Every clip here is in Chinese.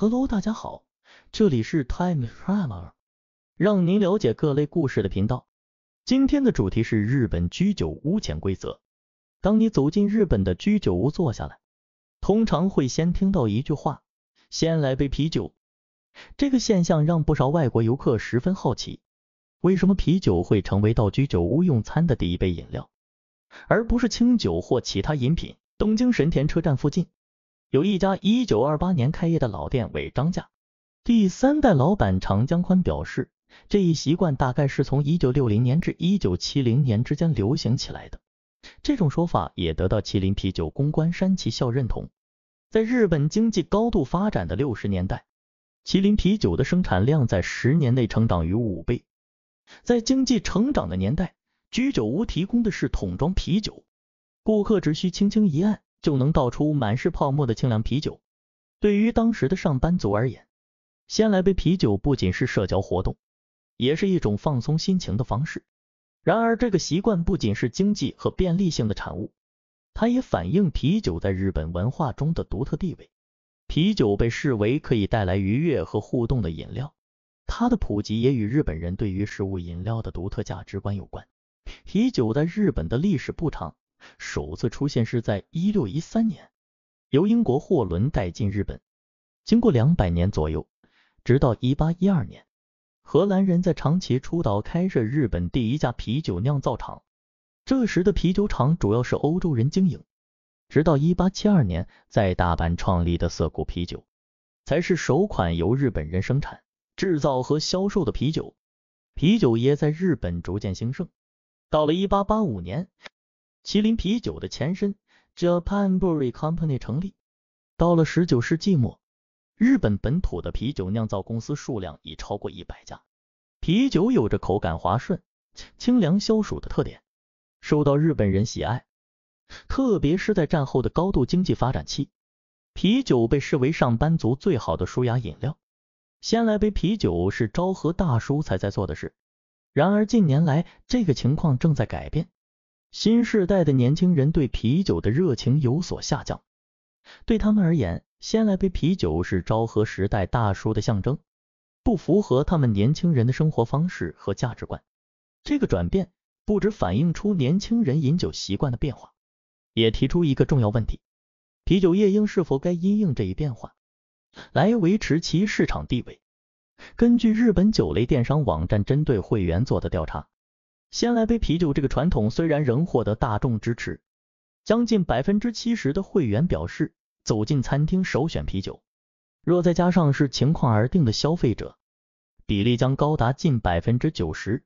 Hello，大家好，这里是 Time Traveler，让您了解各类故事的频道。今天的主题是日本居酒屋潜规则。当你走进日本的居酒屋坐下来，通常会先听到一句话：“先来杯啤酒。”这个现象让不少外国游客十分好奇，为什么啤酒会成为到居酒屋用餐的第一杯饮料，而不是清酒或其他饮品？东京神田车站附近。有一家1928年开业的老店，为张家。第三代老板长江宽表示，这一习惯大概是从1960年至1970年之间流行起来的。这种说法也得到麒麟啤酒公关山崎孝认同。在日本经济高度发展的60年代，麒麟啤酒的生产量在十年内成长于五倍。在经济成长的年代，居酒屋提供的是桶装啤酒，顾客只需轻轻一按。就能倒出满是泡沫的清凉啤酒。对于当时的上班族而言，先来杯啤酒不仅是社交活动，也是一种放松心情的方式。然而，这个习惯不仅是经济和便利性的产物，它也反映啤酒在日本文化中的独特地位。啤酒被视为可以带来愉悦和互动的饮料，它的普及也与日本人对于食物饮料的独特价值观有关。啤酒在日本的历史不长。首次出现是在一六一三年，由英国货轮带进日本。经过两百年左右，直到一八一二年，荷兰人在长崎出岛开设日本第一家啤酒酿造厂。这时的啤酒厂主要是欧洲人经营。直到一八七二年，在大阪创立的涩谷啤酒，才是首款由日本人生产、制造和销售的啤酒。啤酒业在日本逐渐兴盛。到了一八八五年。麒麟啤酒的前身 Japan Brewery Company 成立。到了十九世纪末，日本本土的啤酒酿造公司数量已超过一百家。啤酒有着口感滑顺、清凉消暑的特点，受到日本人喜爱。特别是在战后的高度经济发展期，啤酒被视为上班族最好的舒压饮料。先来杯啤酒是昭和大叔才在做的事。然而近年来，这个情况正在改变。新时代的年轻人对啤酒的热情有所下降，对他们而言，先来杯啤酒是昭和时代大叔的象征，不符合他们年轻人的生活方式和价值观。这个转变不止反映出年轻人饮酒习惯的变化，也提出一个重要问题：啤酒业应是否该因应这一变化来维持其市场地位？根据日本酒类电商网站针对会员做的调查。先来杯啤酒这个传统虽然仍获得大众支持，将近百分之七十的会员表示走进餐厅首选啤酒，若再加上视情况而定的消费者，比例将高达近百分之九十。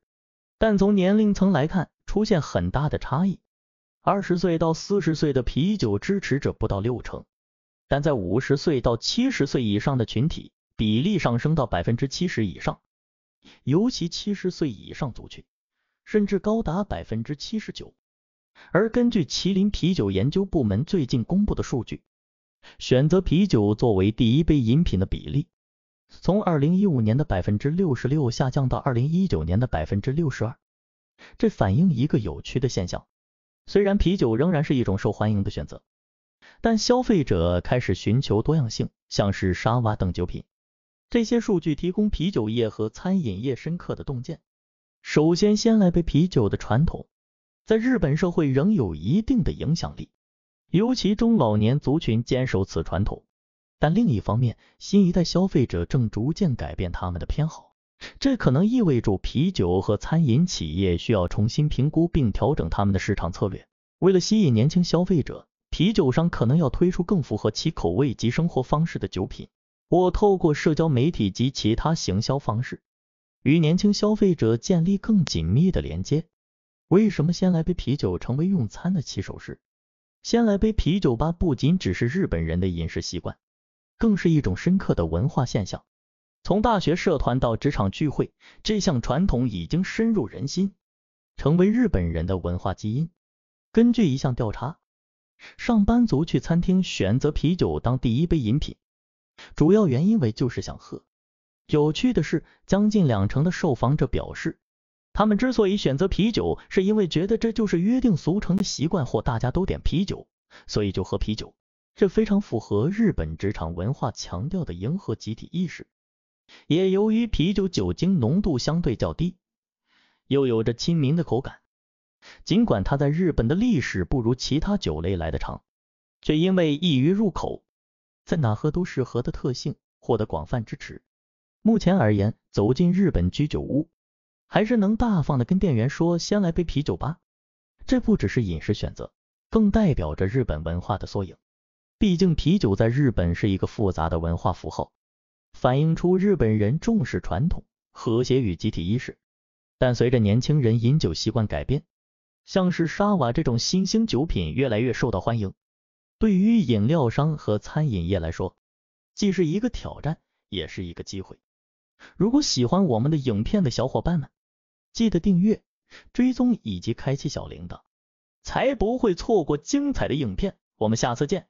但从年龄层来看，出现很大的差异，二十岁到四十岁的啤酒支持者不到六成，但在五十岁到七十岁以上的群体比例上升到百分之七十以上，尤其七十岁以上族群。甚至高达百分之七十九。而根据麒麟啤酒研究部门最近公布的数据，选择啤酒作为第一杯饮品的比例，从二零一五年的百分之六十六下降到二零一九年的百分之六十二。这反映一个有趣的现象：虽然啤酒仍然是一种受欢迎的选择，但消费者开始寻求多样性，像是沙瓦等酒品。这些数据提供啤酒业和餐饮业深刻的洞见。首先，先来杯啤酒的传统在日本社会仍有一定的影响力，尤其中老年族群坚守此传统。但另一方面，新一代消费者正逐渐改变他们的偏好，这可能意味着啤酒和餐饮企业需要重新评估并调整他们的市场策略。为了吸引年轻消费者，啤酒商可能要推出更符合其口味及生活方式的酒品。我透过社交媒体及其他行销方式。与年轻消费者建立更紧密的连接。为什么先来杯啤酒成为用餐的起手式？先来杯啤酒吧，不仅只是日本人的饮食习惯，更是一种深刻的文化现象。从大学社团到职场聚会，这项传统已经深入人心，成为日本人的文化基因。根据一项调查，上班族去餐厅选择啤酒当第一杯饮品，主要原因为就是想喝。有趣的是，将近两成的受访者表示，他们之所以选择啤酒，是因为觉得这就是约定俗成的习惯，或大家都点啤酒，所以就喝啤酒。这非常符合日本职场文化强调的迎合集体意识。也由于啤酒酒精浓度相对较低，又有着亲民的口感，尽管它在日本的历史不如其他酒类来得长，却因为易于入口，在哪喝都适合的特性，获得广泛支持。目前而言，走进日本居酒屋，还是能大方的跟店员说先来杯啤酒吧。这不只是饮食选择，更代表着日本文化的缩影。毕竟啤酒在日本是一个复杂的文化符号，反映出日本人重视传统、和谐与集体意识。但随着年轻人饮酒习惯改变，像是沙瓦这种新兴酒品越来越受到欢迎。对于饮料商和餐饮业来说，既是一个挑战，也是一个机会。如果喜欢我们的影片的小伙伴们，记得订阅、追踪以及开启小铃铛，才不会错过精彩的影片。我们下次见。